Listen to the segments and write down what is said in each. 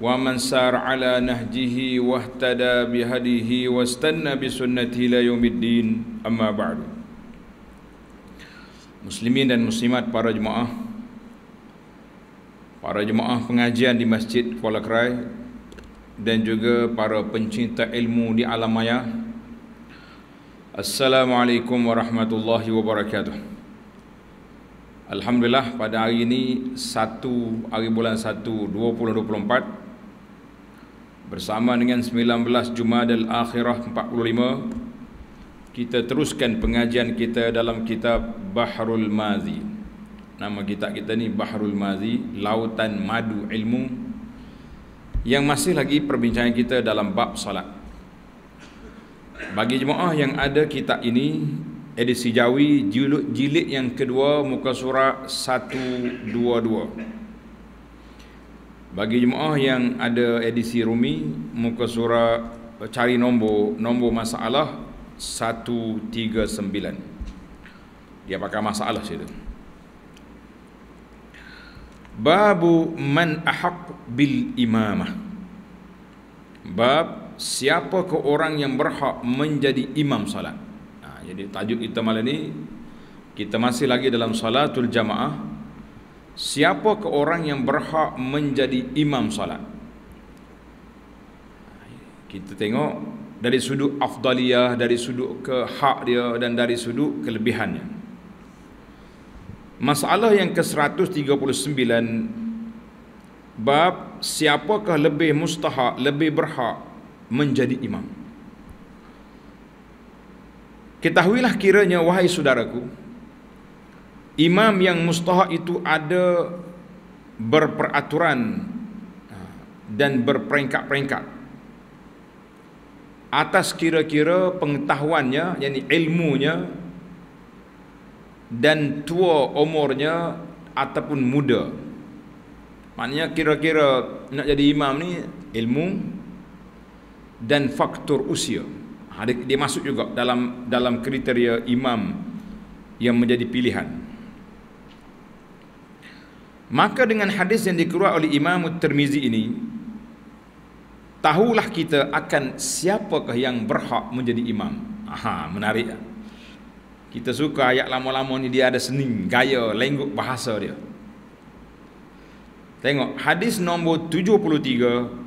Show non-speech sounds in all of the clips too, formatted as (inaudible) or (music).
ومن سار على نهجه واهتدى بهديه واستنى بسنته الى يوم الدين اما بعد Muslimin dan muslimat para jemaah Para jemaah pengajian di Masjid Kuala Krai Dan juga para pencinta ilmu di alam maya Assalamualaikum warahmatullahi wabarakatuh Alhamdulillah pada hari ini Satu hari bulan satu bersama dengan 19 Jumadil Akhirah 45 kita teruskan pengajian kita dalam kitab Bahrul Mazi nama kitab kita ni Bahrul Mazi Lautan Madu Ilmu yang masih lagi perbincangan kita dalam bab salat bagi jemaah yang ada kitab ini edisi Jawi jilid yang kedua muka surat 122 bagi jemaah yang ada edisi Rumi, muka surat cari nombor nombor masalah 139. Dia pakai masalah situ. Bab man ahq bil imamah. Bab siapa ke orang yang berhak menjadi imam salat. Nah, ha, jadi tajuk kita malam ni kita masih lagi dalam salatul jamaah Siapa ke orang yang berhak menjadi imam salat? Kita tengok dari sudut afdaliyah, dari sudut ke hak dia dan dari sudut kelebihannya. Masalah yang ke-139 bab siapakah lebih mustahak, lebih berhak menjadi imam? Ketahuilah kiranya wahai saudaraku, imam yang mustahak itu ada berperaturan ha, dan berperingkat-peringkat atas kira-kira pengetahuannya yakni ilmunya dan tua umurnya ataupun muda maknanya kira-kira nak jadi imam ni ilmu dan faktor usia ha, dia masuk juga dalam dalam kriteria imam yang menjadi pilihan Maka dengan hadis yang dikeluarkan oleh Imam Tirmizi ini tahulah kita akan siapakah yang berhak menjadi imam. Aha, menarik. Kita suka ayat lama-lama ni dia ada seni, gaya, lengguk bahasa dia. Tengok hadis nombor 73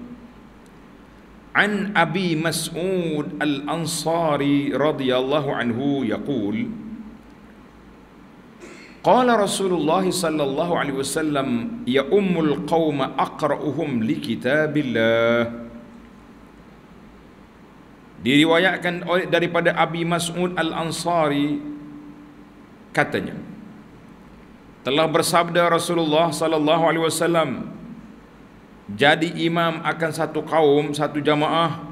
An Abi Mas'ud Al-Ansari radhiyallahu anhu yaqul Qala Rasulullah sallallahu alaihi wasallam ya ummul qaum aqra'uhum li kitabillah. Diriwayatkan oleh daripada Abi Mas'ud Al-Ansari katanya telah bersabda Rasulullah sallallahu alaihi wasallam jadi imam akan satu kaum satu jamaah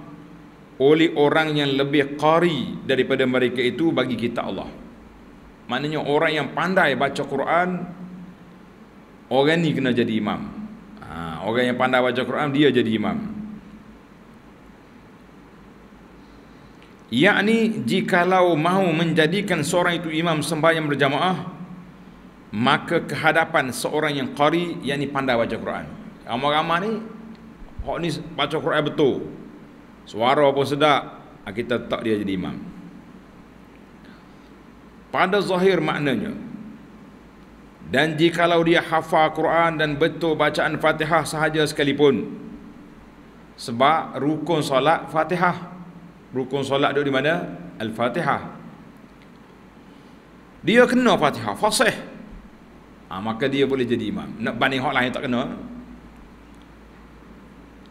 oleh orang yang lebih qari daripada mereka itu bagi kita Allah maknanya orang yang pandai baca Quran orang ni kena jadi imam ha, orang yang pandai baca Quran dia jadi imam Ia yakni jikalau mahu menjadikan seorang itu imam sembahyang berjamaah maka kehadapan seorang yang qari yakni pandai baca Quran ramah-ramah ni orang ni baca Quran betul suara pun sedap ha, kita tak dia jadi imam pada zahir maknanya dan jikalau dia hafal Quran dan betul bacaan Fatihah sahaja sekalipun sebab rukun solat Fatihah rukun solat duduk di mana Al-Fatihah dia kena Fatihah fasih ha, maka dia boleh jadi imam nak bani hak lain tak kena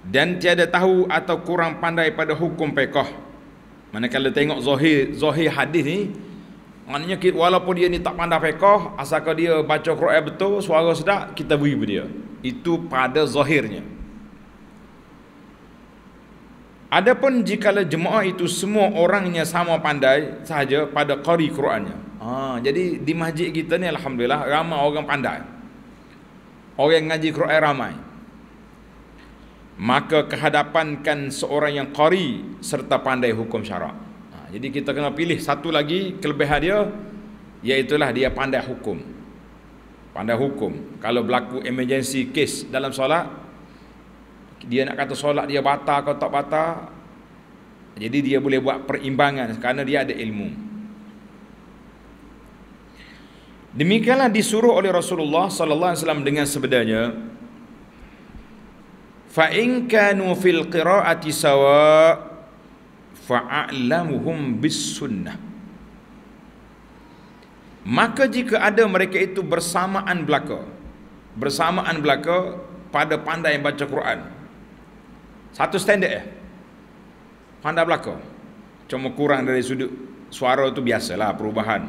dan tiada tahu atau kurang pandai pada hukum pekoh manakala tengok zahir zahir hadis ni Maknanya walaupun dia ni tak pandai fiqh, asalkan dia baca Quran betul, suara sedap, kita beri pada dia. Itu pada zahirnya. Adapun jika jemaah itu semua orangnya sama pandai sahaja pada qari Qurannya. Ha, jadi di masjid kita ni alhamdulillah ramai orang pandai. Orang yang ngaji Quran ramai. Maka kehadapankan seorang yang qari serta pandai hukum syarak jadi kita kena pilih satu lagi kelebihan dia iaitulah dia pandai hukum pandai hukum kalau berlaku emergency case dalam solat dia nak kata solat dia batal atau tak batal jadi dia boleh buat perimbangan kerana dia ada ilmu demikianlah disuruh oleh Rasulullah sallallahu alaihi wasallam dengan sebenarnya fa in kanu fil qiraati sawa' fa'alamuhum bis sunnah maka jika ada mereka itu bersamaan belaka bersamaan belaka pada pandai baca Quran satu standard ya eh? pandai belaka cuma kurang dari sudut suara itu biasalah perubahan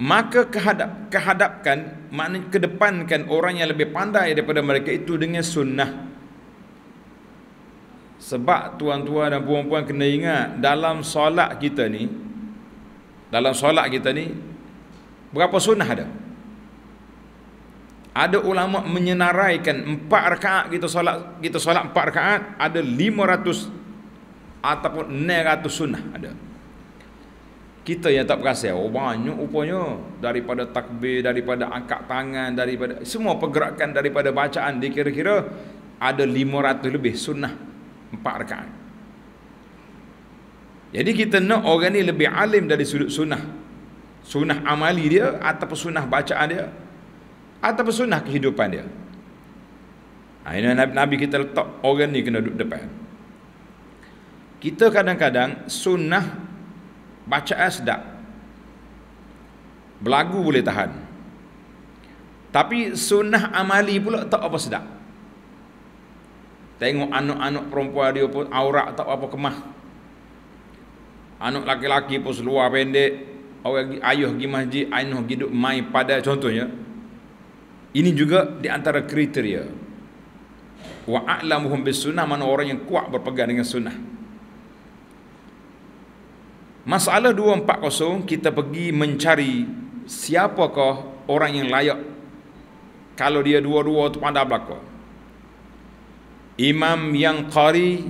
maka kehadap kehadapkan maknanya kedepankan orang yang lebih pandai daripada mereka itu dengan sunnah sebab tuan-tuan dan puan-puan kena ingat dalam solat kita ni dalam solat kita ni berapa sunnah ada? Ada ulama menyenaraikan empat rakaat kita solat kita solat empat rakaat ada 500 ataupun 900 sunnah ada. Kita yang tak perasa oh banyak rupanya daripada takbir daripada angkat tangan daripada semua pergerakan daripada bacaan dikira-kira ada 500 lebih sunnah empat rekaan. Jadi kita nak orang ni lebih alim dari sudut sunnah. Sunnah amali dia ataupun sunnah bacaan dia ataupun sunnah kehidupan dia. Nah, ha, ini Nabi, Nabi kita letak orang ni kena duduk depan. Kita kadang-kadang sunnah bacaan sedap. Belagu boleh tahan. Tapi sunnah amali pula tak apa sedap. Tengok anak-anak perempuan dia pun aurat tak apa kemah. Anak laki-laki pun seluar pendek. Orang ayuh pergi masjid, ayuh hidup mai pada contohnya. Ini juga di antara kriteria. Wa a'lamuhum bisunnah mana orang yang kuat berpegang dengan sunnah. Masalah 240 kita pergi mencari siapakah orang yang layak kalau dia dua-dua tu pandai belakang. Imam yang qari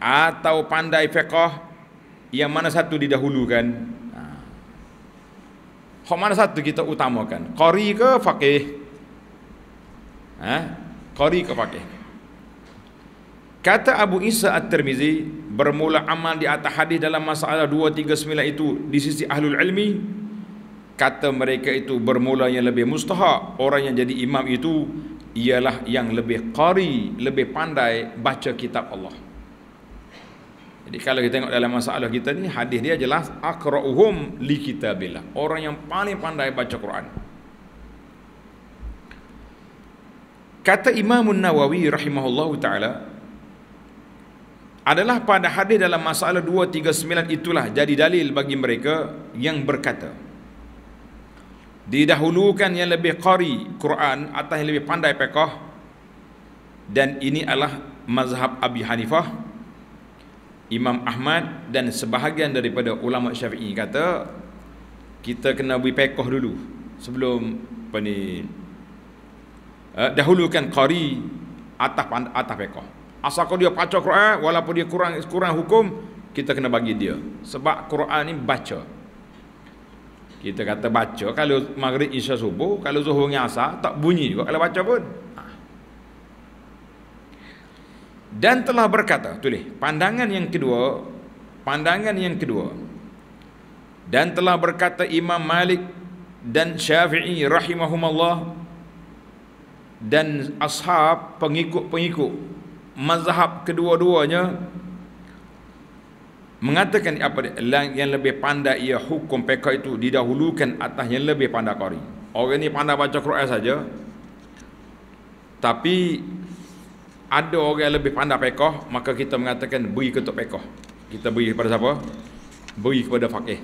atau pandai fiqah yang mana satu didahulukan? Ha. mana satu kita utamakan? Qari ke faqih? Ha? Qari ke faqih? Kata Abu Isa At-Tirmizi bermula amal di atas hadis dalam masalah 239 itu di sisi ahlul ilmi kata mereka itu bermula yang lebih mustahak orang yang jadi imam itu ialah yang lebih qari, lebih pandai baca kitab Allah. Jadi kalau kita tengok dalam masalah kita ni hadis dia jelas aqra'uhum li kitabillah. Orang yang paling pandai baca Quran. Kata Imam Nawawi rahimahullahu taala adalah pada hadis dalam masalah 239 itulah jadi dalil bagi mereka yang berkata didahulukan yang lebih qari Quran atau yang lebih pandai fiqh dan ini adalah mazhab Abi Hanifah Imam Ahmad dan sebahagian daripada ulama Syafi'i kata kita kena beri fiqh dulu sebelum apa ni eh, dahulukan qari atas atas fiqh asal kau dia baca Quran walaupun dia kurang kurang hukum kita kena bagi dia sebab Quran ni baca kita kata baca kalau maghrib isya subuh, kalau zuhur dengan asar tak bunyi juga kalau baca pun. Ha. Dan telah berkata, tulis, pandangan yang kedua, pandangan yang kedua. Dan telah berkata Imam Malik dan Syafi'i rahimahumullah dan ashab pengikut-pengikut mazhab kedua-duanya mengatakan apa yang, yang lebih pandai ia hukum peka itu didahulukan atas yang lebih pandai kori orang ni pandai baca Quran saja tapi ada orang yang lebih pandai pekoh maka kita mengatakan beri ketuk pekoh kita beri kepada siapa beri kepada fakih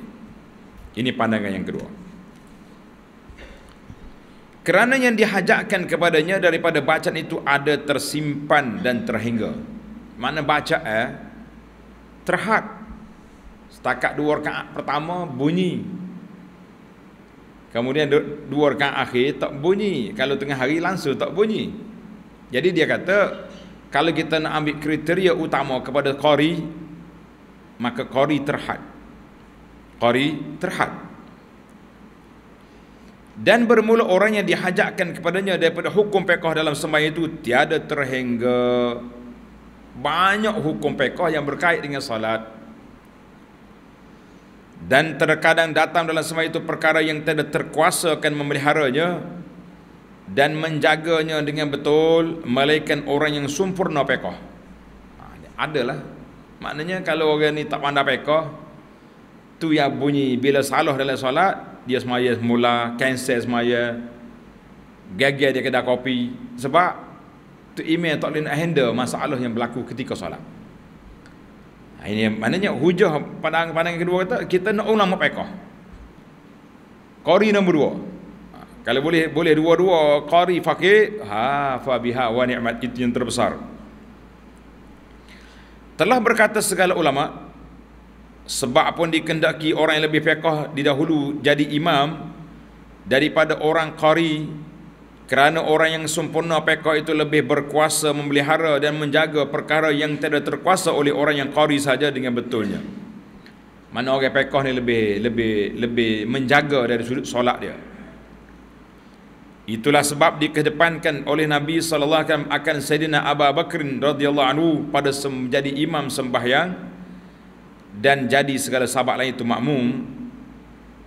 ini pandangan yang kedua kerana yang dihajakkan kepadanya daripada bacaan itu ada tersimpan dan terhingga mana bacaan? eh terhad Setakat dua rakaat pertama bunyi. Kemudian dua rakaat akhir tak bunyi. Kalau tengah hari langsung tak bunyi. Jadi dia kata kalau kita nak ambil kriteria utama kepada qari maka qari terhad. Qari terhad. Dan bermula orang yang dihajakkan kepadanya daripada hukum pekoh dalam sembah itu tiada terhingga banyak hukum pekoh yang berkait dengan salat dan terkadang datang dalam semua itu perkara yang tidak terkuasa akan memeliharanya dan menjaganya dengan betul melainkan orang yang sempurna pekoh ha, adalah maknanya kalau orang ni tak pandai pekoh tu yang bunyi bila salah dalam solat dia semaya mula cancel semaya gagal dia kedai kopi sebab tu email tak boleh nak handle masalah yang berlaku ketika solat ini maknanya hujah pandangan, pandangan kedua kata kita nak ulama mufaqah. Qari nombor dua. Ha, kalau boleh boleh dua-dua qari faqih ha fa biha wa ni'mat itu yang terbesar. Telah berkata segala ulama sebab pun dikendaki orang yang lebih di dahulu jadi imam daripada orang qari kerana orang yang sempurna pekak itu lebih berkuasa memelihara dan menjaga perkara yang tidak terkuasa oleh orang yang qari saja dengan betulnya. Mana orang pekak ni lebih lebih lebih menjaga dari sudut solat dia. Itulah sebab dikedepankan oleh Nabi sallallahu alaihi wasallam akan Sayyidina Abu Bakar radhiyallahu anhu pada menjadi imam sembahyang dan jadi segala sahabat lain itu makmum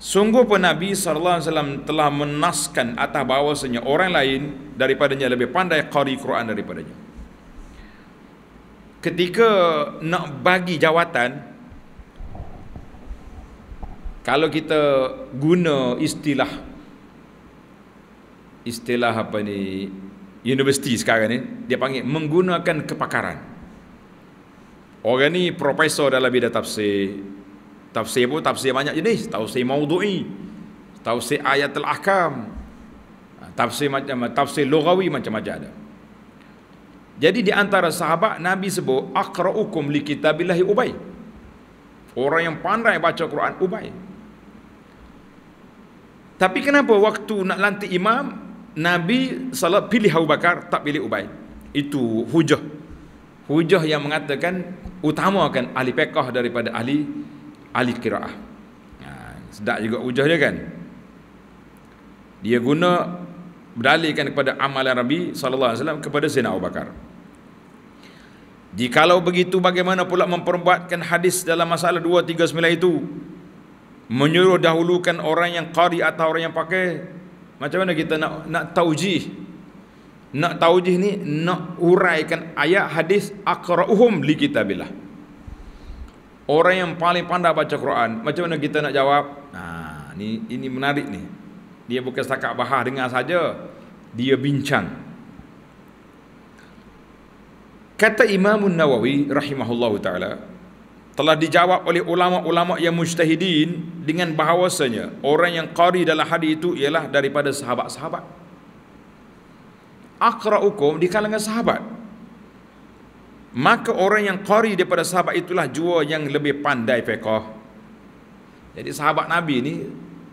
Sungguh pun Nabi sallallahu telah menaskan atas bahawasanya orang lain daripadanya lebih pandai qari Quran daripadanya. Ketika nak bagi jawatan kalau kita guna istilah istilah apa ni universiti sekarang ni dia panggil menggunakan kepakaran. Orang ni profesor dalam bidang tafsir, Tafsir pun tafsir banyak jenis. Tafsir maudu'i. Tafsir ayat al-ahkam. Tafsir macam tafsir lughawi macam-macam ada. Jadi di antara sahabat Nabi sebut aqra'ukum li kitabillahi Ubay. Orang yang pandai baca Quran Ubay. Tapi kenapa waktu nak lantik imam Nabi salah pilih Abu Bakar tak pilih Ubay? Itu hujah. Hujah yang mengatakan utamakan ahli fiqh daripada ahli alif qiraah. Ha, sedap juga hujah dia kan. Dia guna berdalilkan kepada amalan Rabi sallallahu alaihi wasallam kepada Zain Abu Bakar. Jikalau begitu bagaimana pula memperbuatkan hadis dalam masalah 239 itu? Menyuruh dahulukan orang yang qari atau orang yang pakai. Macam mana kita nak nak taujih? Nak taujih ni nak uraikan ayat hadis aqra'uhum li kitabillah. Orang yang paling pandai baca Quran, macam mana kita nak jawab? Nah, ini ini menarik ni. Dia bukan setakat bahas dengar saja, dia bincang. Kata Imam Nawawi rahimahullah, taala telah dijawab oleh ulama-ulama yang mujtahidin dengan bahawasanya orang yang qari dalam hadis itu ialah daripada sahabat-sahabat. Akra'ukum di kalangan -sahabat maka orang yang qari daripada sahabat itulah jua yang lebih pandai fiqh jadi sahabat nabi ni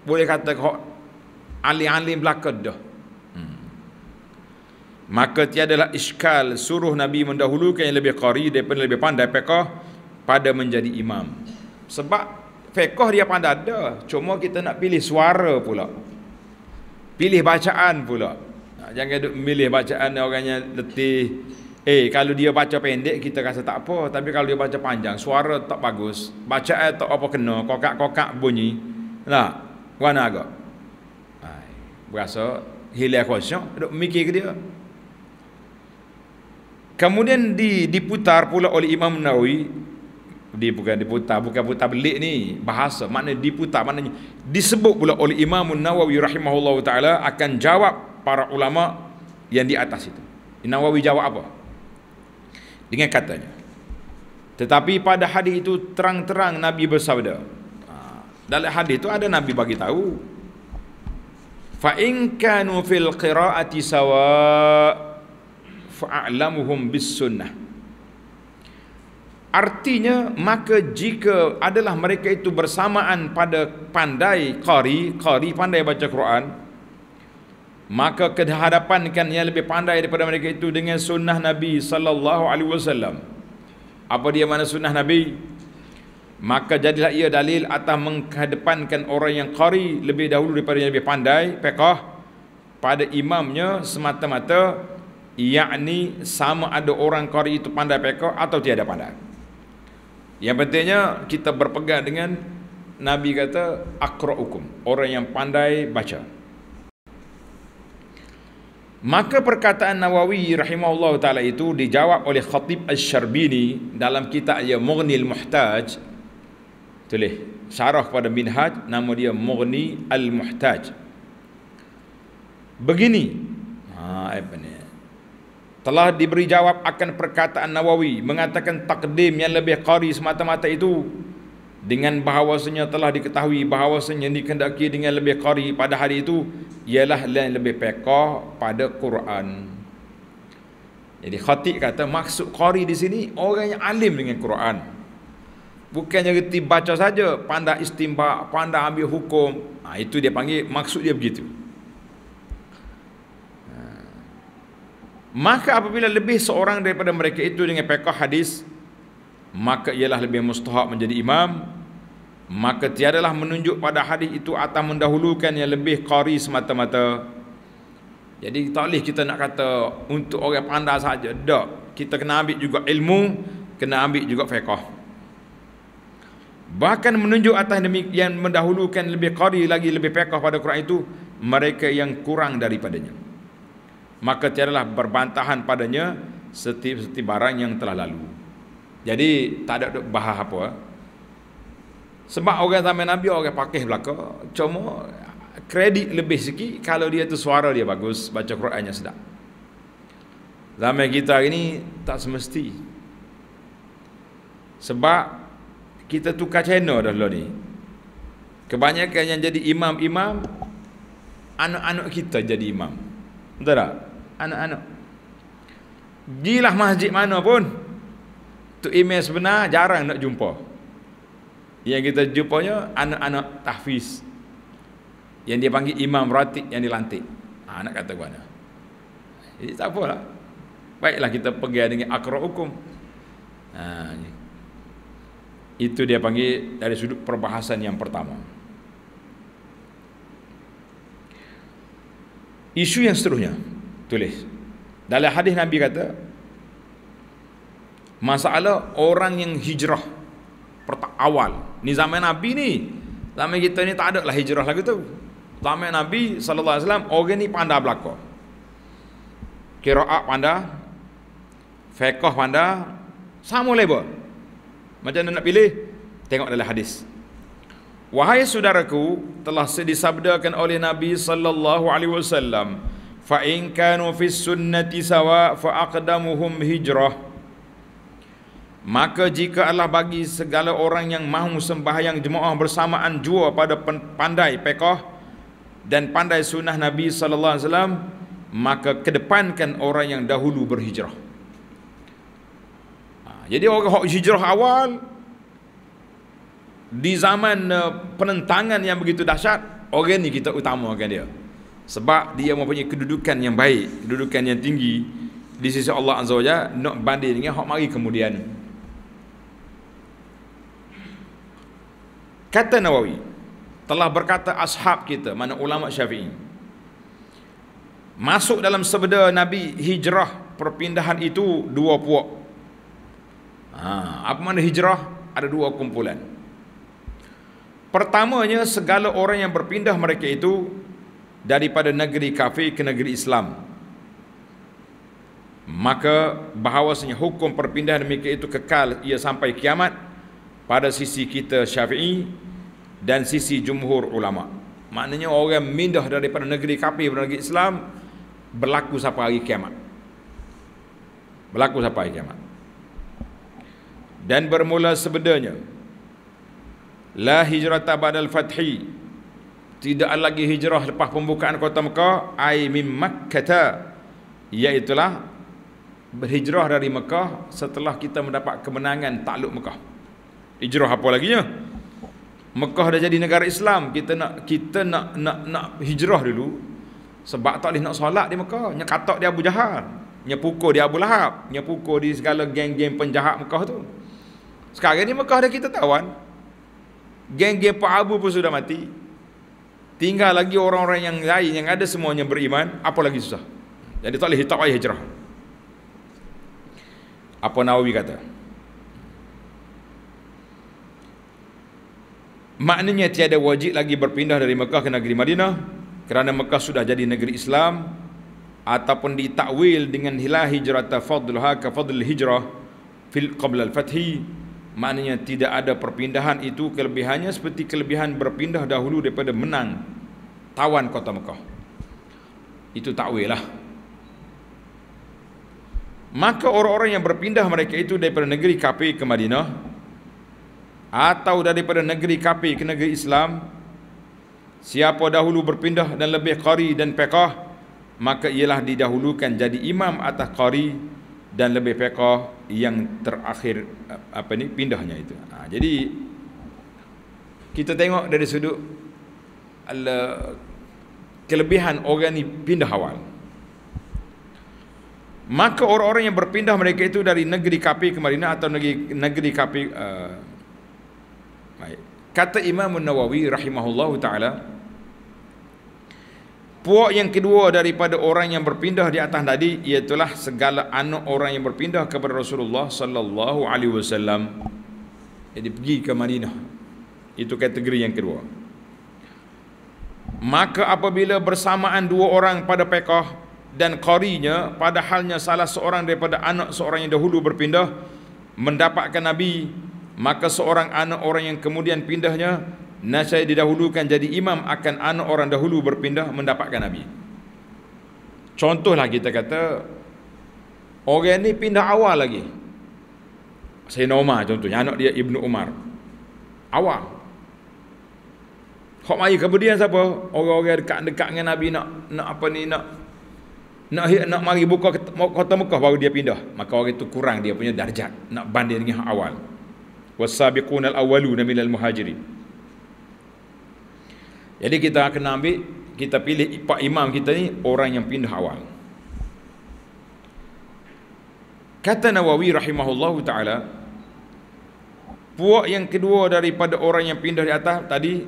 boleh kata kok alim-alim belaka dah hmm. maka tiadalah iskal suruh nabi mendahulukan yang lebih qari daripada lebih pandai fiqh pada menjadi imam sebab fiqh dia pandai dah cuma kita nak pilih suara pula pilih bacaan pula jangan duk milih bacaan orangnya letih Eh kalau dia baca pendek kita rasa tak apa tapi kalau dia baca panjang suara tak bagus baca eh tak apa kena kokak-kokak bunyi Nah, warna agak ai berasa hilang khusyuk duk mikir ke dia kemudian di diputar pula oleh Imam Nawawi dia bukan diputar bukan putar belik ni bahasa makna diputar maknanya disebut pula oleh Imam Nawawi rahimahullahu taala akan jawab para ulama yang di atas itu Nawawi jawab apa dengan katanya tetapi pada hadis itu terang-terang nabi bersabda ha, dalam hadis itu ada nabi bagi tahu fa in kanu fil qiraati sawa fa'lamuhum bis sunnah Artinya maka jika adalah mereka itu bersamaan pada pandai qari, qari pandai baca Quran, maka kehadapankan yang lebih pandai daripada mereka itu dengan sunnah Nabi sallallahu alaihi wasallam. Apa dia mana sunnah Nabi? Maka jadilah ia dalil atas mengkedepankan orang yang qari lebih dahulu daripada yang lebih pandai, fiqh pada imamnya semata-mata yakni sama ada orang qari itu pandai fiqh atau tiada pandai. Yang pentingnya kita berpegang dengan Nabi kata akra hukum, orang yang pandai baca. Maka perkataan Nawawi rahimahullah ta'ala itu dijawab oleh Khatib Al-Sharbini dalam kitab dia Mughni Al-Muhtaj. Tulis. Syarah kepada Minhaj, nama dia Mughni Al-Muhtaj. Begini. Ha, Ibn telah diberi jawab akan perkataan Nawawi mengatakan takdim yang lebih qari semata-mata itu dengan bahawasanya telah diketahui bahawasanya dikendaki dengan lebih qari pada hari itu ialah yang lebih pekah pada Quran. Jadi khatib kata maksud qari di sini orang yang alim dengan Quran. Bukan yang reti baca saja, pandai istimbak, pandai ambil hukum. Ha, itu dia panggil maksud dia begitu. Ha. Maka apabila lebih seorang daripada mereka itu dengan pekah hadis, maka ialah lebih mustahak menjadi imam maka tiadalah menunjuk pada hadis itu atau mendahulukan yang lebih qari semata-mata jadi tak boleh kita nak kata untuk orang pandai saja dak kita kena ambil juga ilmu kena ambil juga fiqh bahkan menunjuk atas demikian mendahulukan lebih qari lagi lebih fiqh pada Quran itu mereka yang kurang daripadanya maka tiadalah berbantahan padanya setiap-setiap barang yang telah lalu jadi tak ada bahas apa eh. Sebab orang zaman Nabi orang pakai belaka. Cuma kredit lebih sikit kalau dia tu suara dia bagus, baca Qurannya sedap. Zaman kita hari ni tak semesti. Sebab kita tukar channel dah lah ni. Kebanyakan yang jadi imam-imam anak-anak kita jadi imam. Betul tak? Anak-anak. Gilah masjid mana pun tu imam sebenar jarang nak jumpa. Yang kita jumpanya anak-anak tahfiz. Yang dia panggil imam ratib yang dilantik. Ha, nak kata ke mana? Jadi tak eh, apalah. Baiklah kita pergi dengan akra hukum. Ha, itu dia panggil dari sudut perbahasan yang pertama. Isu yang seterusnya tulis. Dalam hadis Nabi kata masalah orang yang hijrah pertama awal Ni zaman Nabi ni. Zaman kita ni tak ada lah hijrah lagi tu. Zaman Nabi sallallahu alaihi wasallam orang ni pandai belaka. Qiraat pandai, fiqh pandai, sama lebar. Macam mana nak pilih? Tengok dalam hadis. Wahai saudaraku, telah disabdakan oleh Nabi sallallahu alaihi wasallam, fa in kanu fis sunnati sawa fa aqdamuhum hijrah. Maka jika Allah bagi segala orang yang mahu sembahyang jemaah bersamaan jua pada pandai pekoh dan pandai sunnah Nabi sallallahu alaihi wasallam maka kedepankan orang yang dahulu berhijrah. Ha, jadi orang yang hijrah awal di zaman eh, penentangan yang begitu dahsyat orang ni kita utamakan dia. Sebab dia mempunyai kedudukan yang baik, kedudukan yang tinggi di sisi Allah Azza Wajalla. Jalla banding dengan hok mari kemudian. Kata Nawawi, telah berkata ashab kita, mana ulama syafi'i. Masuk dalam sebeda Nabi hijrah perpindahan itu dua puak. Ha, apa mana hijrah? Ada dua kumpulan. Pertamanya segala orang yang berpindah mereka itu daripada negeri kafir ke negeri Islam. Maka bahawasanya hukum perpindahan mereka itu kekal ia sampai kiamat, pada sisi kita syafi'i dan sisi jumhur ulama. Maknanya orang mindah daripada negeri kafir daripada negeri Islam berlaku sampai hari kiamat. Berlaku sampai hari kiamat. Dan bermula sebenarnya la hijrata ba'dal fathi tidak ada lagi hijrah lepas pembukaan kota Mekah ai mim makkata iaitu berhijrah dari Mekah setelah kita mendapat kemenangan takluk Mekah Hijrah apa lagi ya? Mekah dah jadi negara Islam. Kita nak kita nak nak nak hijrah dulu. Sebab tak boleh nak solat di Mekah. Nya katak dia Abu Jahal. Nya pukul dia Abu Lahab. Nya pukul di segala geng-geng penjahat Mekah tu. Sekarang ni Mekah dah kita tawan. Geng-geng Pak Abu pun sudah mati. Tinggal lagi orang-orang yang lain yang ada semuanya beriman. Apa lagi susah? Jadi tak boleh hitap ayah hijrah. Apa Nawawi kata? Apa Nawawi kata? Maknanya tiada wajib lagi berpindah dari Mekah ke negeri Madinah kerana Mekah sudah jadi negeri Islam ataupun ditakwil dengan hilah hijrata fadlha ke fadl hijrah fil qabla al fathi maknanya tidak ada perpindahan itu kelebihannya seperti kelebihan berpindah dahulu daripada menang tawan kota Mekah itu takwil lah maka orang-orang yang berpindah mereka itu daripada negeri kafir ke Madinah atau daripada negeri kafir ke negeri Islam siapa dahulu berpindah dan lebih qari dan pekah, maka ialah didahulukan jadi imam atas qari dan lebih pekah yang terakhir apa ni pindahnya itu ha, jadi kita tengok dari sudut ala, kelebihan orang ni pindah awal maka orang-orang yang berpindah mereka itu dari negeri kafir ke Madinah atau negeri negeri kafir uh, Kata Imam Nawawi rahimahullahu taala Puak yang kedua daripada orang yang berpindah di atas tadi ialah segala anak orang yang berpindah kepada Rasulullah sallallahu alaihi wasallam. Jadi pergi ke Madinah. Itu kategori yang kedua. Maka apabila bersamaan dua orang pada pekah dan qarinya padahalnya salah seorang daripada anak seorang yang dahulu berpindah mendapatkan Nabi maka seorang anak orang yang kemudian pindahnya nasai didahulukan jadi imam akan anak orang dahulu berpindah mendapatkan nabi contohlah kita kata orang ni pindah awal lagi Sayyidina Umar contohnya anak dia Ibnu Umar awal Hak mai kemudian siapa? Orang-orang dekat-dekat dengan Nabi nak nak apa ni nak nak nak mari buka kota Mekah baru dia pindah. Maka orang itu kurang dia punya darjat nak banding dengan awal wasabiqun alawwaluna minal muhajirin jadi kita akan ambil kita pilih pak imam kita ni orang yang pindah awal kata Nawawi rahimahullah taala puak yang kedua daripada orang yang pindah di atas tadi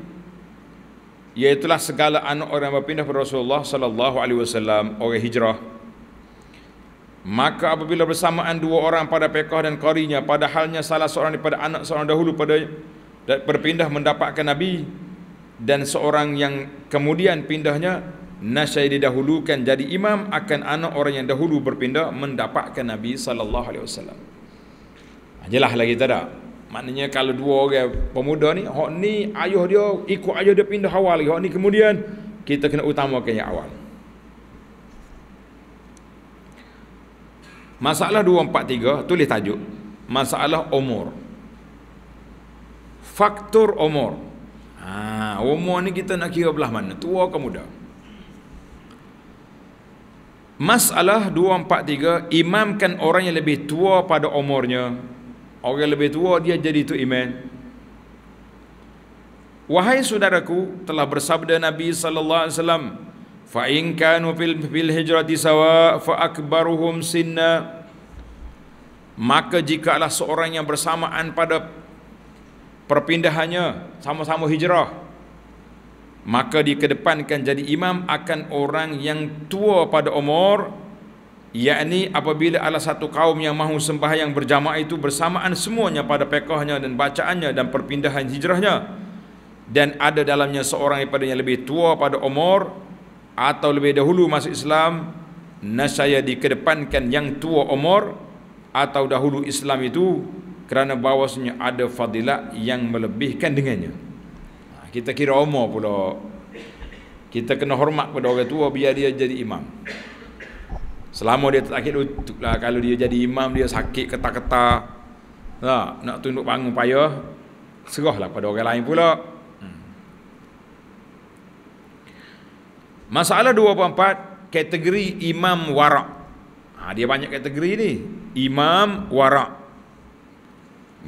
iaitulah segala anak orang yang berpindah pada Rasulullah sallallahu alaihi wasallam orang hijrah Maka apabila bersamaan dua orang pada pekoh dan korinya Padahalnya salah seorang daripada anak seorang dahulu pada Berpindah mendapatkan Nabi Dan seorang yang kemudian pindahnya Nasyai didahulukan jadi imam Akan anak orang yang dahulu berpindah Mendapatkan Nabi SAW ha, Jelah lagi tak ada Maknanya kalau dua orang pemuda ni Hak ni ayuh dia ikut ayuh dia pindah awal lagi Hak ni kemudian kita kena utamakan yang awal Masalah 243 tulis tajuk masalah umur. Faktor umur. Ha, umur ni kita nak kira belah mana? Tua ke muda? Masalah 243 imamkan orang yang lebih tua pada umurnya. Orang yang lebih tua dia jadi tu imam. Wahai saudaraku, telah bersabda Nabi sallallahu alaihi wasallam, fa in kanu fil fil hijrati sawa fa akbaruhum sinna maka jikalah seorang yang bersamaan pada perpindahannya sama-sama hijrah maka dikedepankan jadi imam akan orang yang tua pada umur yakni apabila ada satu kaum yang mahu sembahyang berjamaah itu bersamaan semuanya pada pekahnya dan bacaannya dan perpindahan hijrahnya dan ada dalamnya seorang daripada yang lebih tua pada umur atau lebih dahulu masuk Islam nasaya dikedepankan yang tua umur atau dahulu Islam itu kerana bahawasanya ada fadilat yang melebihkan dengannya ha, kita kira umur pula kita kena hormat pada orang tua biar dia jadi imam selama dia tak sakit lah kalau dia jadi imam dia sakit ketak-ketak nah, nak tunduk bangun payah serahlah pada orang lain pula Masalah 24 kategori imam warak. Ha, dia banyak kategori ni. Imam wara'.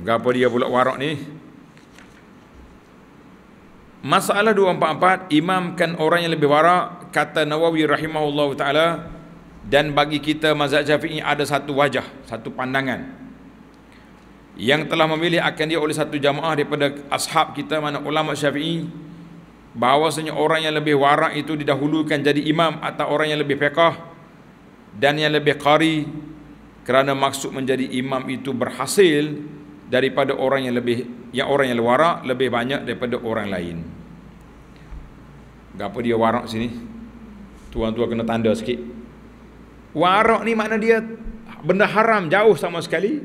Berapa dia pula warak ni? Masalah 244, kan orang yang lebih warak, kata Nawawi rahimahullah ta'ala, dan bagi kita mazhab syafi'i ada satu wajah, satu pandangan. Yang telah memilih akan dia oleh satu jamaah daripada ashab kita, mana ulama syafi'i, bahawasanya orang yang lebih warak itu didahulukan jadi imam atau orang yang lebih pekah dan yang lebih kari kerana maksud menjadi imam itu berhasil daripada orang yang lebih yang orang yang warak lebih banyak daripada orang lain. Gapo dia warak sini? Tuan-tuan kena tanda sikit. Warak ni makna dia benda haram jauh sama sekali.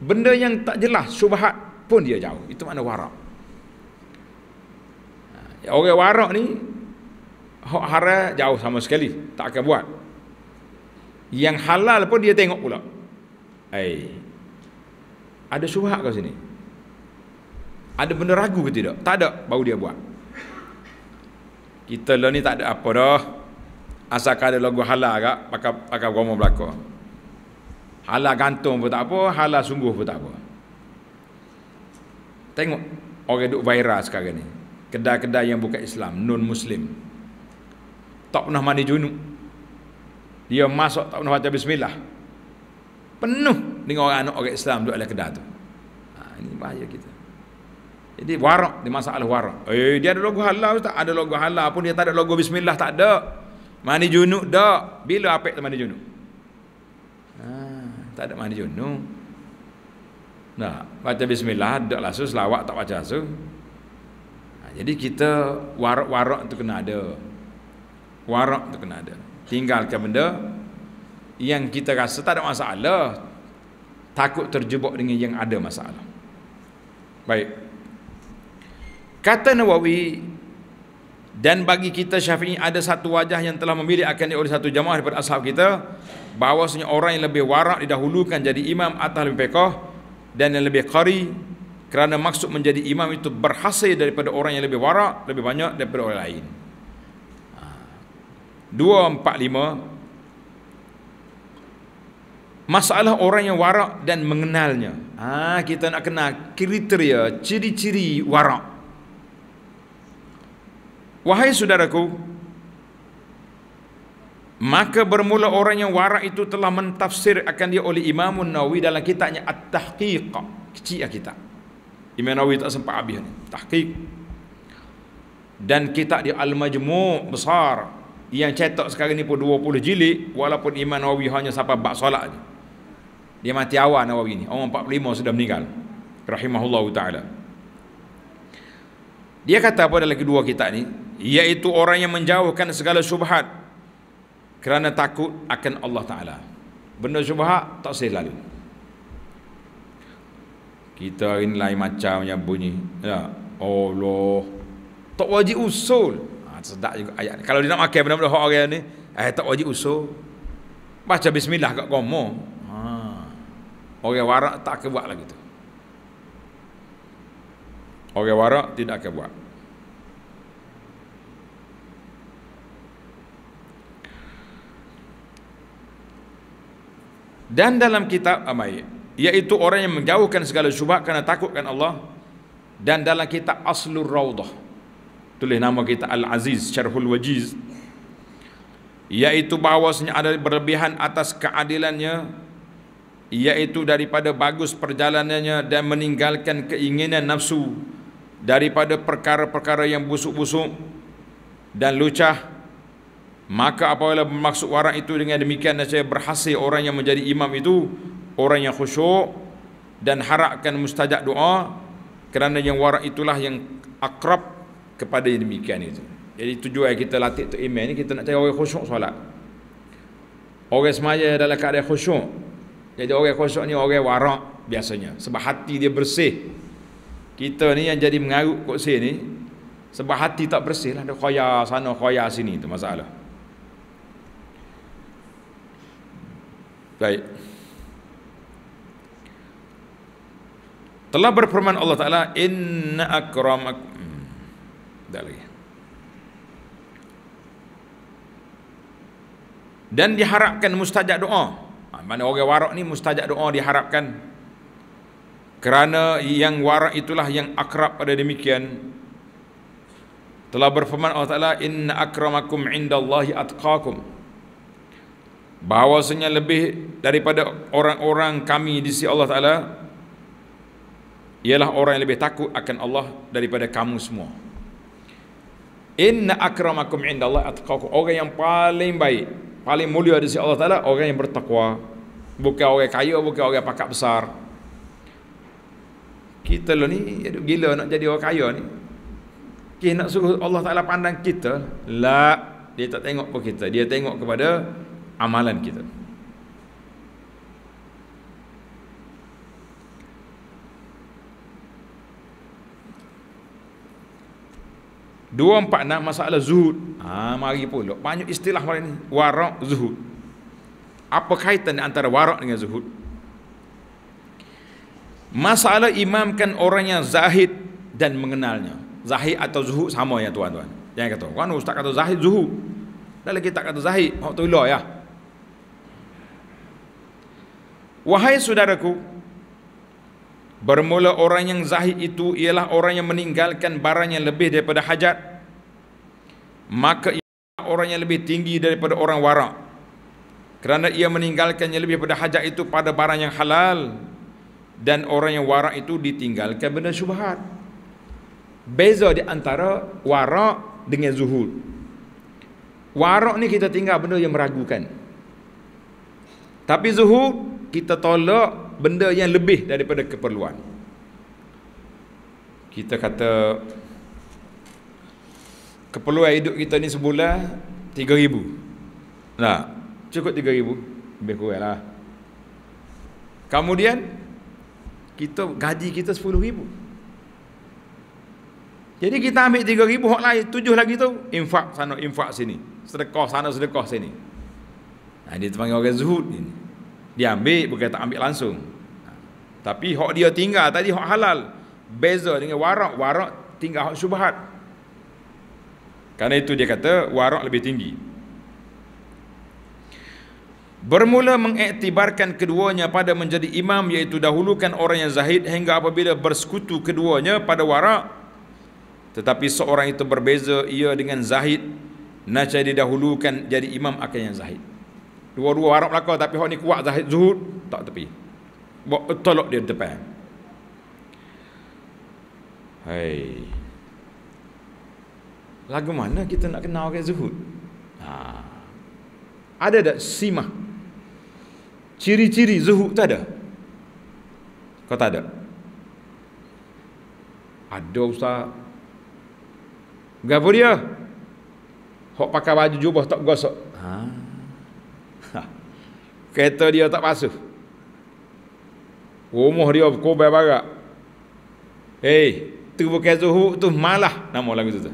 Benda yang tak jelas, syubhat pun dia jauh. Itu makna warak orang warak ni hak haram jauh sama sekali tak akan buat yang halal pun dia tengok pula Hei, ada syubhat kau sini ada benda ragu ke tidak tak ada baru dia buat kita lah ni tak ada apa dah asalkan ada logo halal agak pakai pakai gomo belaka halal gantung pun tak apa halal sungguh pun tak apa tengok orang duk viral sekarang ni kedai-kedai yang bukan Islam, non Muslim. Tak pernah mandi junub. Dia masuk tak pernah baca bismillah. Penuh dengan orang anak orang Islam duduk dalam kedai tu. Ha, ini bahaya kita. Jadi warak, di masalah warak. Eh, dia ada logo halal tak? ada logo halal pun dia tak ada logo bismillah tak ada. Mandi junub dak. Bila apek mandi junub? Ha, tak ada mandi junub. Nah, baca bismillah, dak lah lawak tak baca selawat jadi kita warak-warak tu kena ada. Warak tu kena ada. Tinggalkan benda yang kita rasa tak ada masalah. Takut terjebak dengan yang ada masalah. Baik. Kata Nawawi dan bagi kita Syafi'i ada satu wajah yang telah memilih akan di oleh satu jamaah daripada ashab kita bahwasanya orang yang lebih warak didahulukan jadi imam atau lebih pekoh dan yang lebih kari kerana maksud menjadi imam itu berhasil daripada orang yang lebih warak lebih banyak daripada orang lain 245 ha. masalah orang yang warak dan mengenalnya ah kita nak kenal kriteria ciri-ciri warak wahai saudaraku Maka bermula orang yang warak itu telah mentafsir akan dia oleh imamun nawi dalam kitabnya At-Tahqiq, kecil kitab. Imam Nawawi tak sempat habis ni. Tahqiq. Dan kitab di Al-Majmu' besar yang cetak sekarang ni pun 20 jilid walaupun Imam Nawawi hanya sampai bab solat je. Dia mati awal Nawawi ni. Orang 45 sudah meninggal. Rahimahullah taala. Dia kata apa dalam kedua kitab ni? Iaitu orang yang menjauhkan segala syubhat kerana takut akan Allah Taala. Benda syubhat tak selalu kita hari ni lain macam yang bunyi. Ya. Allah. Tak wajib usul. Ha, sedap juga ayat Kalau dia nak makan benda-benda orang ni. Eh, tak wajib usul. Baca bismillah kat kamu. Ha. Orang warak tak akan buat lagi tu. Orang warak tidak akan buat. Dan dalam kitab Amayyid iaitu orang yang menjauhkan segala syubhat kerana takutkan Allah dan dalam kitab Aslul Raudah tulis nama kita Al Aziz Syarhul Wajiz iaitu bahawasanya ada berlebihan atas keadilannya iaitu daripada bagus perjalanannya dan meninggalkan keinginan nafsu daripada perkara-perkara yang busuk-busuk dan lucah maka apabila maksud orang itu dengan demikian saya berhasil orang yang menjadi imam itu orang yang khusyuk dan harapkan mustajab doa kerana yang warak itulah yang akrab kepada yang demikian itu. Jadi tujuan kita latih tu iman ni kita nak cari orang khusyuk solat. Orang semaya adalah keadaan khusyuk. Jadi orang khusyuk ni orang warak biasanya sebab hati dia bersih. Kita ni yang jadi mengaruk kok sini sebab hati tak bersih lah ada khoya sana khoya sini itu masalah. Baik. Right. telah berfirman Allah Taala inna akramak hmm. dan diharapkan mustajab doa ha, mana orang warak ni mustajab doa diharapkan kerana yang warak itulah yang akrab pada demikian telah berfirman Allah Taala inna akramakum indallahi atqakum bahwasanya lebih daripada orang-orang kami di sisi Allah Taala ialah orang yang lebih takut akan Allah daripada kamu semua. Inna akramakum inda Allah atqakum. Orang yang paling baik, paling mulia di sisi Allah Taala orang yang bertakwa. Bukan orang kaya, bukan orang pakat besar. Kita lah ni gila nak jadi orang kaya ni. Kita nak suruh Allah Taala pandang kita, la dia tak tengok pun kita. Dia tengok kepada amalan kita. Dua empat nak masalah zuhud. Ha, mari pula. Banyak istilah hari ni Warak zuhud. Apa kaitan antara warak dengan zuhud? Masalah imamkan orang yang zahid dan mengenalnya. Zahid atau zuhud sama ya tuan-tuan. Jangan kata, kan ustaz kata zahid zuhud. Dalam kita kata zahid, maksudullah ya. Wahai saudaraku, Bermula orang yang zahid itu ialah orang yang meninggalkan barang yang lebih daripada hajat. Maka ia orang yang lebih tinggi daripada orang warak. Kerana ia meninggalkannya lebih daripada hajat itu pada barang yang halal. Dan orang yang warak itu ditinggalkan benda syubhat. Beza di antara warak dengan zuhud. Warak ni kita tinggal benda yang meragukan. Tapi zuhud kita tolak benda yang lebih daripada keperluan. Kita kata keperluan hidup kita ni sebulan 3000. Nah, cukup 3000 lebih kurang lah. Kemudian kita gaji kita 10000. Jadi kita ambil tiga ribu, hak lain tujuh lagi tu infak sana infak sini. Sedekah sana sedekah sini. Nah, dia panggil orang zuhud ini dia ambil bukan tak ambil langsung tapi hak dia tinggal tadi hak halal beza dengan warak warak tinggal hak syubhat Karena itu dia kata warak lebih tinggi Bermula mengiktibarkan keduanya pada menjadi imam iaitu dahulukan orang yang zahid hingga apabila bersekutu keduanya pada warak tetapi seorang itu berbeza ia dengan zahid nacai dahulukan jadi imam akan yang zahid Dua-dua Arab belaka tapi hok ni kuat zahid zuhud tak tepi. Bok tolok dia depan. Hai. Lagu mana kita nak kenal orang zuhud? Ha. Ada tak simah? Ciri-ciri zuhud tak ada? Kau tak ada? Ada ustaz. Gavuria. Hok pakai baju jubah tak gosok. Ha. Kereta dia tak basuh. Rumah dia kobai barak. Hei, tu bukan zuhu tu malah nama lagu tu.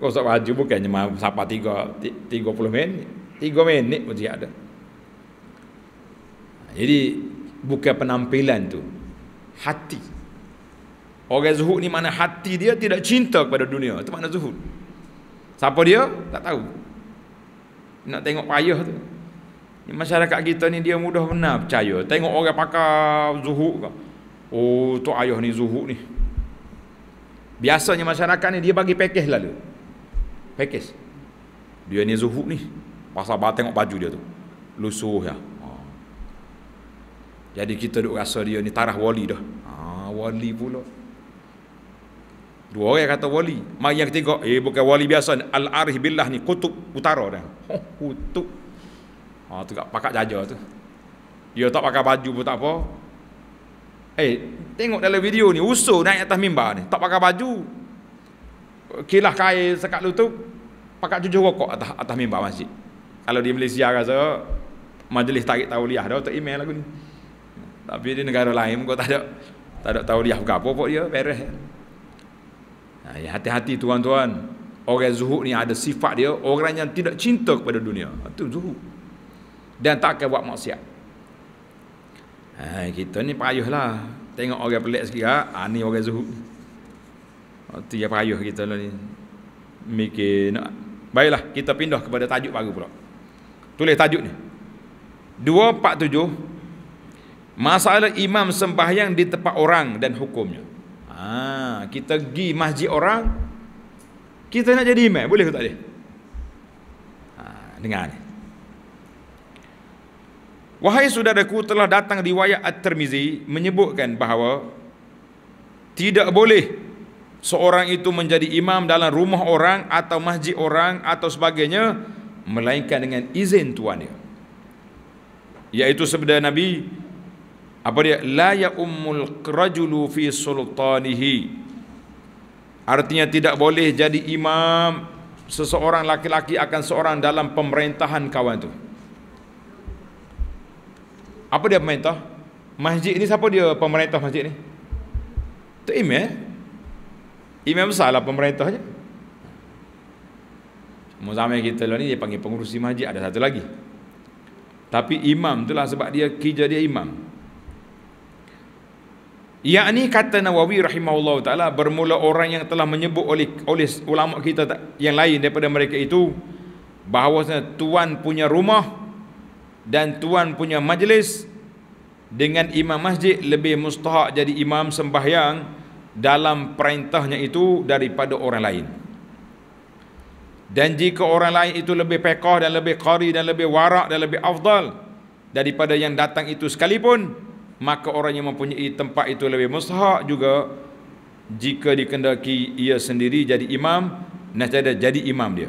Kosok baju bukannya cuma sapa tiga tiga puluh minit, tiga minit mesti ada. Ha, jadi bukan penampilan tu, hati. Orang zuhud ni mana hati dia tidak cinta kepada dunia. Itu mana zuhud. Siapa dia? Tak tahu nak tengok payah tu masyarakat kita ni dia mudah benar percaya tengok orang pakai zuhuk, ke oh tu ayah ni zuhuk ni biasanya masyarakat ni dia bagi pakej lalu pakej dia ni zuhuk ni pasal bah tengok baju dia tu lusuh ya ha. jadi kita duk rasa dia ni tarah wali dah ah wali pula Dua orang kata wali. Mari yang ketiga, eh bukan wali biasa ni. Al-Arih Billah ni kutub utara dia. (laughs) kutub. Ha tu tak pakat jaja tu. Dia tak pakai baju pun tak apa. Eh, tengok dalam video ni usul naik atas mimbar ni, tak pakai baju. Kilah kain sekat lutut, pakat cucu rokok atas atas mimbar masjid. Kalau di Malaysia rasa majlis tarik tauliah dah tak email lagu ni. Tapi di negara lain kau tak ada tak ada tauliah ke apa pun dia beres. Ha, ya, hati-hati tuan-tuan. Orang zuhud ni ada sifat dia orang yang tidak cinta kepada dunia. Itu ha, zuhud. Dan tak akan buat maksiat. Ha, kita ni payuhlah. Tengok orang pelik sikit ah, ha, ni orang zuhud. Itu ha, yang payuh kita lah ni. Mikir nak. Baiklah, kita pindah kepada tajuk baru pula. Tulis tajuk ni. 247 Masalah imam sembahyang di tempat orang dan hukumnya. 247 Ha, kita pergi masjid orang, kita nak jadi imam, boleh ke tak boleh? Ha, dengar ni. Wahai saudaraku telah datang riwayat At-Tirmizi menyebutkan bahawa tidak boleh seorang itu menjadi imam dalam rumah orang atau masjid orang atau sebagainya melainkan dengan izin tuannya. Yaitu sebenarnya Nabi apa dia la ya ummul rajulu fi sultanihi artinya tidak boleh jadi imam seseorang laki-laki akan seorang dalam pemerintahan kawan tu apa dia pemerintah masjid ni siapa dia pemerintah masjid ni tu imam eh? imam salah pemerintahnya. je Muzamir kita lah ni dia panggil pengurusi masjid ada satu lagi tapi imam itulah sebab dia kerja dia imam yakni kata Nawawi rahimahullah taala bermula orang yang telah menyebut oleh oleh ulama kita yang lain daripada mereka itu bahawa tuan punya rumah dan tuan punya majlis dengan imam masjid lebih mustahak jadi imam sembahyang dalam perintahnya itu daripada orang lain dan jika orang lain itu lebih pekah dan lebih qari dan lebih warak dan lebih afdal daripada yang datang itu sekalipun maka orang yang mempunyai tempat itu lebih mustahak juga jika dikendaki ia sendiri jadi imam nasada jadi imam dia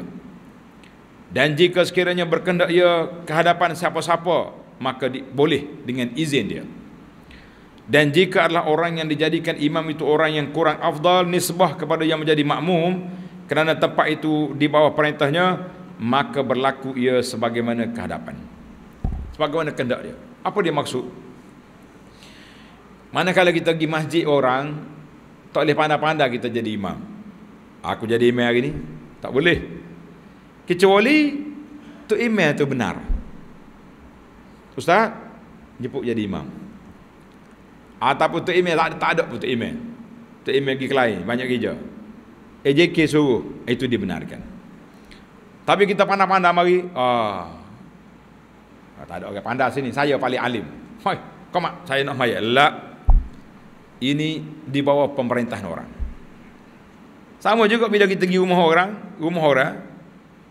dan jika sekiranya berkendak ia ke siapa-siapa maka di, boleh dengan izin dia dan jika adalah orang yang dijadikan imam itu orang yang kurang afdal nisbah kepada yang menjadi makmum kerana tempat itu di bawah perintahnya maka berlaku ia sebagaimana kehadapan sebagaimana kehendak dia apa dia maksud Manakala kita pergi masjid orang, tak boleh pandai-pandai kita jadi imam. Aku jadi imam hari ni, tak boleh. Kecuali tu imam tu benar. Ustaz, jepuk jadi imam. Ataupun tu imam tak ada tak ada pun tu imam. Tu imam pergi kelai, banyak kerja. AJK suruh, eh, itu dibenarkan. Tapi kita pandai-pandai mari, ah. Oh, tak ada orang pandai sini, saya paling alim. Hai, kau mak, saya nak mayat. Lah, ini di bawah pemerintahan orang. Sama juga bila kita pergi rumah orang, rumah orang,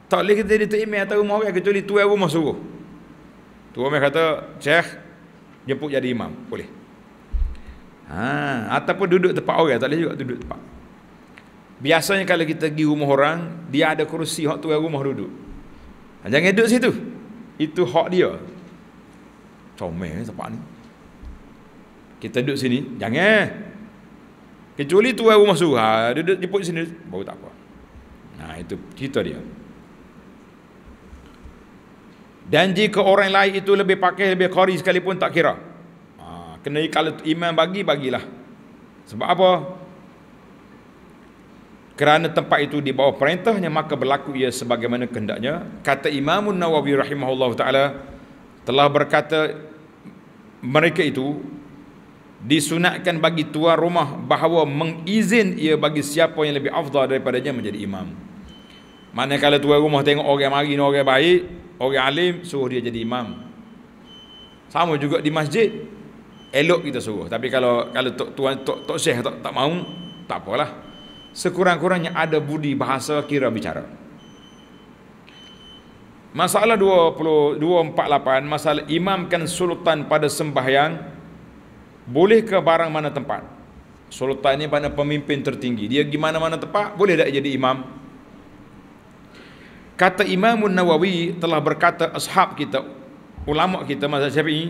tak boleh kita jadi terima atau rumah orang, kecuali tua rumah suruh. Tua rumah kata, Syekh, jemput jadi imam, boleh. Ha, ataupun duduk tempat orang, tak boleh juga duduk tempat. Biasanya kalau kita pergi rumah orang, dia ada kerusi hak tua rumah duduk. Ha, jangan duduk situ. Itu hak dia. Comel ni tempat ni kita duduk sini jangan eh. kecuali tuan rumah suruh ha, duduk jemput sini baru tak apa nah ha, itu cerita dia dan jika orang lain itu lebih pakai lebih kori sekalipun tak kira ha, kena kalau imam bagi bagilah sebab apa kerana tempat itu di bawah perintahnya maka berlaku ia sebagaimana kehendaknya kata Imam Nawawi rahimahullah taala telah berkata mereka itu disunatkan bagi tuan rumah bahawa mengizin ia bagi siapa yang lebih afdal daripadanya menjadi imam. mana kalau tuan rumah tengok orang mari ni orang baik, orang alim, suruh dia jadi imam. Sama juga di masjid. Elok kita suruh. Tapi kalau kalau tok tuan tok tok syekh tak tak mau, tak apalah. Sekurang-kurangnya ada budi bahasa kira bicara. Masalah 20 248 masalah imamkan sultan pada sembahyang boleh ke barang mana tempat sultan ni mana pemimpin tertinggi dia pergi mana-mana tempat boleh tak jadi imam kata Imam Nawawi telah berkata ashab kita ulama kita mazhab Syafi'i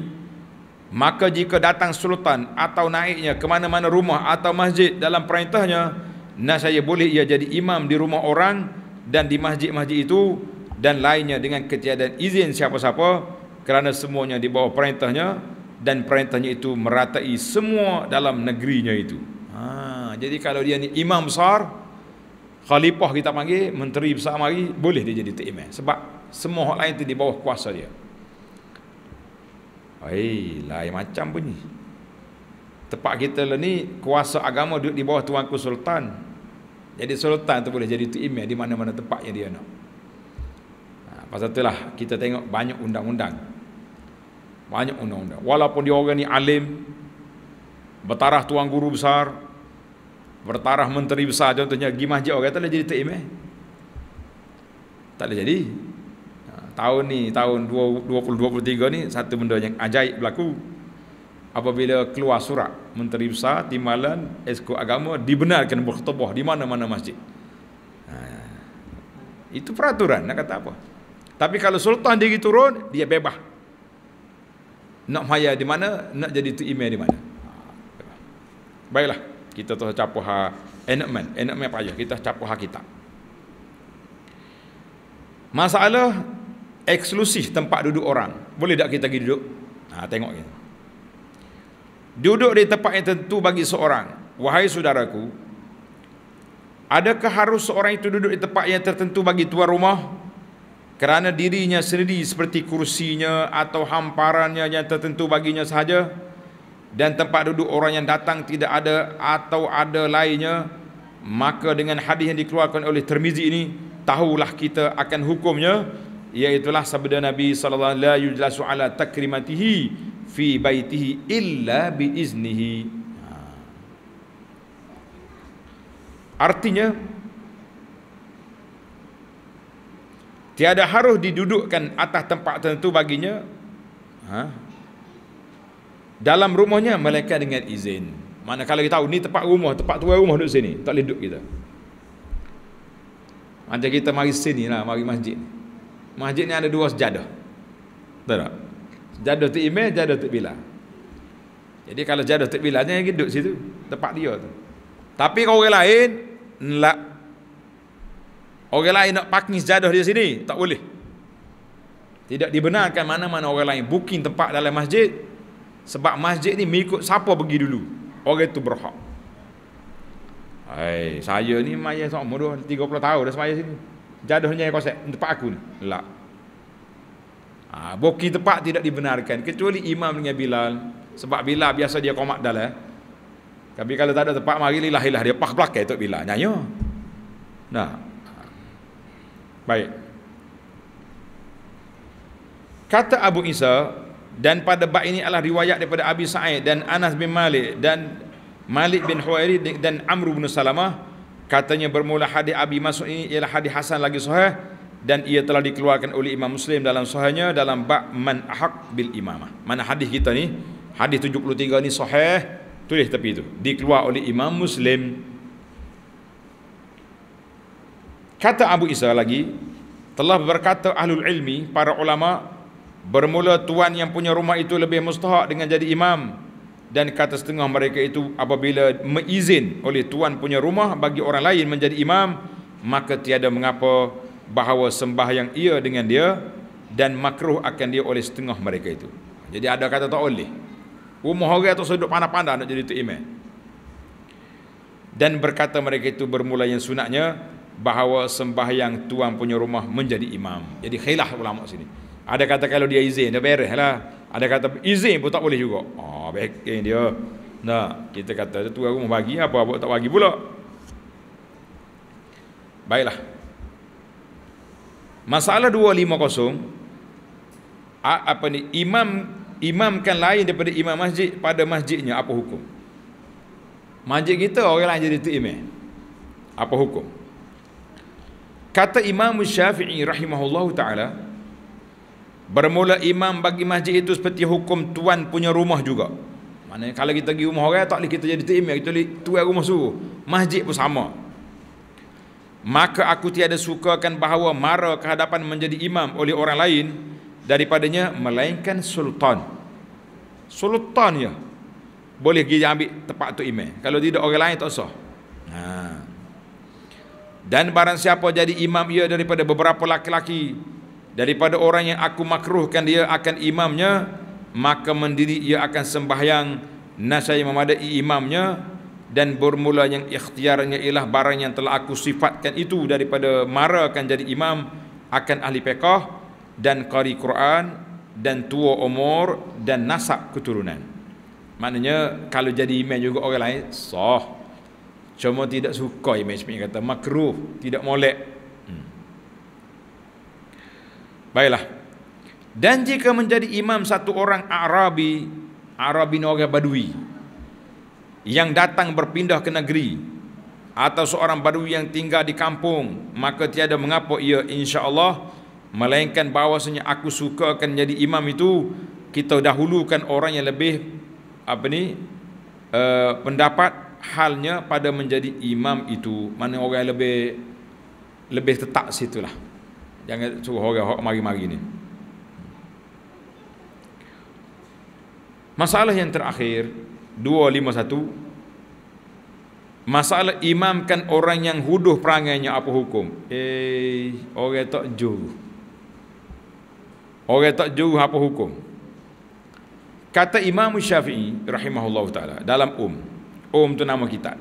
maka jika datang sultan atau naiknya ke mana-mana rumah atau masjid dalam perintahnya nah saya boleh ia jadi imam di rumah orang dan di masjid-masjid itu dan lainnya dengan ketiadaan izin siapa-siapa kerana semuanya di bawah perintahnya dan perintahnya itu meratai semua dalam negerinya itu. Ha, jadi kalau dia ni imam besar, khalifah kita panggil, menteri besar mari, boleh dia jadi tak imam. Sebab semua orang lain itu di bawah kuasa dia. Hei, lain macam bunyi. Tempat kita lah ni, kuasa agama duduk di bawah tuanku sultan. Jadi sultan tu boleh jadi tu imam di mana-mana tempat yang dia nak. Ha, pasal itulah kita tengok banyak undang-undang. Banyak undang-undang. Walaupun dia orang ni alim, bertarah tuan guru besar, bertarah menteri besar, contohnya pergi masjid orang, tak boleh jadi tim eh. Tak boleh jadi. Ha, tahun ni, tahun 2023 ni, satu benda yang ajaib berlaku. Apabila keluar surat, menteri besar, timbalan, esko agama, dibenarkan berkutubah di mana-mana masjid. Ha, itu peraturan, nak kata apa. Tapi kalau sultan diri turun, dia bebas nak maya di mana nak jadi tu email di mana baiklah kita terus capuh ha enakmen enakmen apa kita capuh ha kita masalah eksklusif tempat duduk orang boleh tak kita pergi duduk ha, tengok ini duduk di tempat yang tentu bagi seorang wahai saudaraku adakah harus seorang itu duduk di tempat yang tertentu bagi tuan rumah kerana dirinya sendiri seperti kursinya atau hamparannya yang tertentu baginya sahaja dan tempat duduk orang yang datang tidak ada atau ada lainnya maka dengan hadis yang dikeluarkan oleh Termizi ini tahulah kita akan hukumnya iaitulah sabda Nabi saw. alaihi takrimatihi fi baitihi illa bi iznihi ha. artinya Tiada harus didudukkan atas tempat tertentu baginya. Ha? Dalam rumahnya, mereka dengan izin. Mana kalau kita tahu, ni tempat rumah, tempat tua rumah duduk sini. Tak boleh duduk kita. Macam kita mari sini lah, mari masjid. Masjid ni ada dua sejadah. Betul tak? Sejadah tu imej, sejadah tu bila. Jadi kalau sejadah tu bila, jangan duduk situ. Tempat dia tu. Tapi kalau orang lain, nak Orang lain nak parking sejadah di sini, tak boleh. Tidak dibenarkan mana-mana orang lain booking tempat dalam masjid sebab masjid ni mengikut siapa pergi dulu. Orang itu berhak. Hai, saya ni mayat sama umur 30 tahun dah semaya sini. Jadahnya yang kosek tempat aku ni. Lah. Ha, booking tempat tidak dibenarkan kecuali imam dengan Bilal sebab Bilal biasa dia komat dalam. Eh. Tapi kalau tak ada tempat mari lah dia pak belakang tok Bilal. Nyanyo. Nah. Baik. Kata Abu Isa dan pada bab ini adalah riwayat daripada Abi Sa'id dan Anas bin Malik dan Malik bin Huairi dan Amr bin Salamah katanya bermula hadis Abi Mas'ud ini ialah hadis hasan lagi sahih dan ia telah dikeluarkan oleh Imam Muslim dalam sahihnya dalam bab man haq bil imamah. Mana hadis kita ni? Hadis 73 ni sahih tulis tapi itu dikeluarkan oleh Imam Muslim Kata Abu Isa lagi, telah berkata ahlul ilmi, para ulama, bermula tuan yang punya rumah itu lebih mustahak dengan jadi imam. Dan kata setengah mereka itu apabila meizin oleh tuan punya rumah bagi orang lain menjadi imam, maka tiada mengapa bahawa sembah yang ia dengan dia dan makruh akan dia oleh setengah mereka itu. Jadi ada kata tak boleh. Umur orang itu sedut pandang-pandang nak jadi tu imam. Dan berkata mereka itu bermula yang sunatnya bahawa sembahyang tuan punya rumah menjadi imam. Jadi khilaf ulama sini. Ada kata kalau dia izin dia beres lah. Ada kata izin pun tak boleh juga. Ah, oh, baik, dia. Nah, kita kata tu aku mau bagi apa abuk tak bagi pula. Baiklah. Masalah 250 apa ni imam imamkan lain daripada imam masjid pada masjidnya apa hukum? Masjid kita orang lain jadi tu imam. Apa hukum? Kata Imam Syafi'i rahimahullahu taala bermula imam bagi masjid itu seperti hukum tuan punya rumah juga. Maknanya kalau kita pergi rumah orang tak boleh kita jadi tim ya. kita boleh tuan rumah suruh. Masjid pun sama. Maka aku tiada sukakan bahawa mara kehadapan menjadi imam oleh orang lain daripadanya melainkan sultan. Sultan ya. Boleh pergi ambil tempat tu imam. Kalau tidak orang lain tak usah. Ha. Dan barang siapa jadi imam ia daripada beberapa laki-laki Daripada orang yang aku makruhkan dia akan imamnya Maka mendiri ia akan sembahyang Nasai memadai imamnya Dan bermula yang ikhtiarnya ialah barang yang telah aku sifatkan itu Daripada mara akan jadi imam Akan ahli pekah Dan qari Quran Dan tua umur Dan nasab keturunan Maknanya kalau jadi imam juga orang lain soh Cuma tidak suka imej ni kata makruh, tidak molek. Hmm. Baiklah. Dan jika menjadi imam satu orang Arabi, Arabi ni orang Badui yang datang berpindah ke negeri atau seorang Badui yang tinggal di kampung, maka tiada mengapa ia insya-Allah melainkan bahawasanya aku suka akan jadi imam itu kita dahulukan orang yang lebih apa ni uh, pendapat halnya pada menjadi imam itu mana orang yang lebih lebih tetap situlah jangan suruh orang hok mari-mari ni masalah yang terakhir 251 masalah imamkan orang yang huduh perangainya apa hukum eh orang tak juruh orang tak juruh apa hukum kata imam syafi'i rahimahullah taala dalam um Om oh, itu nama kita.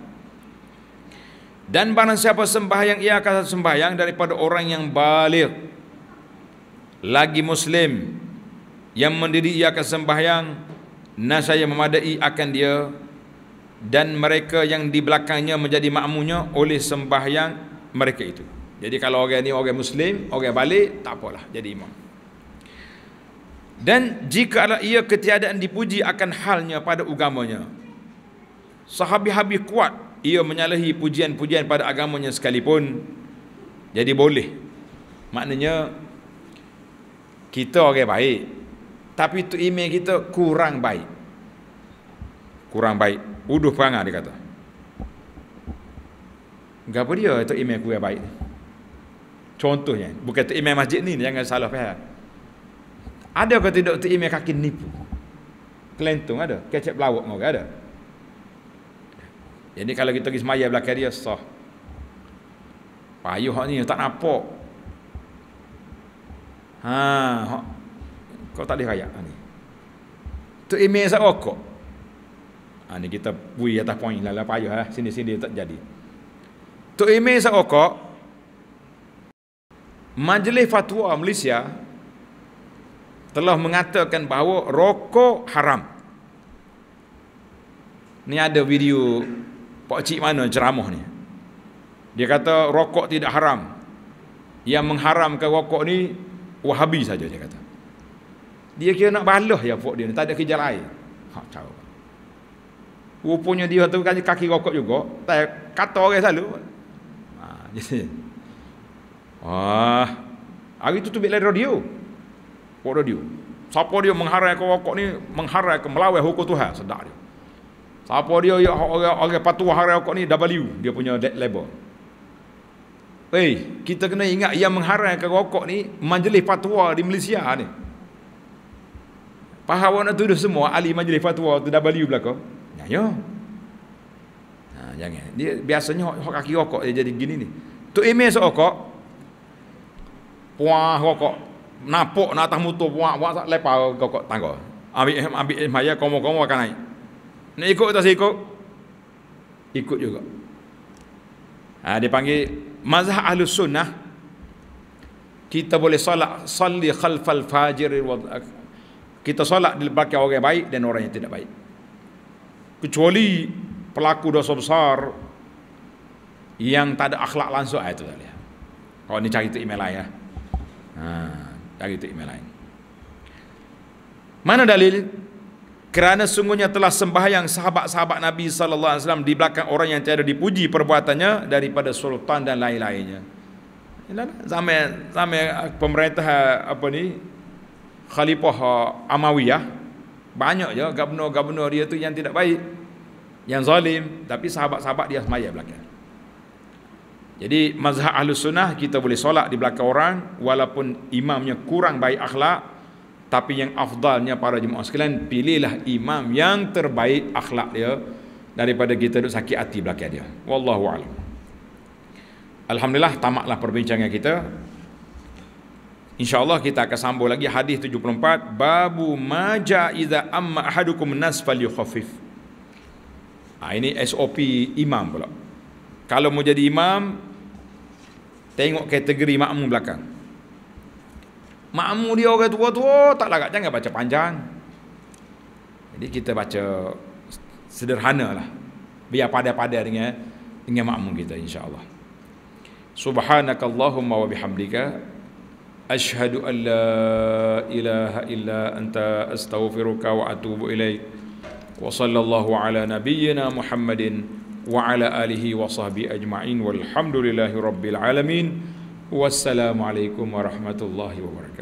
Dan barang siapa sembahyang ia akan sembahyang daripada orang yang balik lagi Muslim yang mendiri ia akan sembahyang nasa memadai akan dia dan mereka yang di belakangnya menjadi makmunya oleh sembahyang mereka itu. Jadi kalau orang ini orang Muslim, orang balik tak apalah jadi imam. Dan jika ia ketiadaan dipuji akan halnya pada ugamanya sahabi-habi kuat ia menyalahi pujian-pujian pada agamanya sekalipun jadi boleh maknanya kita orang baik tapi tu email kita kurang baik kurang baik uduh perangah dia kata Gapo dia tu email kurang baik contohnya bukan tu email masjid ni jangan salah faham ada ke tidak tu email kaki nipu kelentung ada kecek pelawak mau ada jadi kalau kita pergi semayah belakang dia, sah. Payuh ni, tak nampak. Ha, ha. Kau tak boleh raya. Ha, lah ni. Tu email saya rokok. Ha, ni kita pui atas poin. Lala payuh lah. Sini-sini tak jadi. Tu email saya rokok. Majlis Fatwa Malaysia telah mengatakan bahawa rokok haram. Ni ada video Pak cik mana ceramah ni? Dia kata rokok tidak haram. Yang mengharamkan rokok ni Wahabi saja dia kata. Dia kira nak balah ya pak dia ni, tak ada kerja lain. Ha tahu. Rupanya dia tu kan kaki rokok juga. Tak kata orang selalu. Ha (laughs) jadi. Ah. Hari tu tu bila radio. Pak radio. Siapa dia mengharamkan rokok ni mengharamkan melawan hukum Tuhan sedak dia. Siapa dia ya orang orang patuh haram kok ni W dia punya dead label. Hei, kita kena ingat yang mengharamkan rokok ni majlis fatwa di Malaysia ni. Faham nak tuduh semua ahli majlis fatwa tu W belakang? Ya, ya. Ha, jangan. Dia biasanya hok kaki rokok dia jadi gini ni. Tu email sokok. Puah rokok. Napok nak atas motor puah, puah lepas rokok tangga. Ambil ambil maya komo-komo akan naik. Nak ikut atau saya ikut? Ikut juga. Ha, dia panggil mazhab ahlu sunnah. Kita boleh salat. Salli khalfal fajir. Kita salat di belakang orang yang baik dan orang yang tidak baik. Kecuali pelaku dosa besar yang tak ada akhlak langsung. Ha, itu tak boleh. Kalau oh, ni cari tu email lain. Ya. Ha, cari tu email lain. Mana dalil? Kerana sungguhnya telah sembahyang sahabat-sahabat Nabi sallallahu alaihi wasallam di belakang orang yang tiada dipuji perbuatannya daripada sultan dan lain-lainnya. Inilah zaman zaman pemerintah apa ni Khalifah Amawiyah banyak je gubernur-gubernur dia tu yang tidak baik yang zalim tapi sahabat-sahabat dia semaya belakang. Jadi mazhab ahlu sunnah kita boleh solat di belakang orang walaupun imamnya kurang baik akhlak tapi yang afdalnya para jemaah sekalian pilihlah imam yang terbaik akhlak dia daripada kita duk sakit hati belakang dia wallahu alam alhamdulillah tamatlah perbincangan kita insyaallah kita akan sambung lagi hadis 74 babu ma ja iza amma ahadukum nas falyukhaffif ha, ini SOP imam pula kalau mau jadi imam tengok kategori makmum belakang Makmu dia orang tua-tua tak larat jangan baca panjang. Jadi kita baca sederhana lah, Biar pada-pada dengan dengan makmu kita insya-Allah. Subhanakallahumma wa bihamdika ashhadu an la ilaha illa anta astaghfiruka wa atubu ilaik. Wa sallallahu ala nabiyyina Muhammadin wa ala alihi wa sahbihi ajma'in walhamdulillahi rabbil alamin. Wassalamualaikum warahmatullahi wabarakatuh.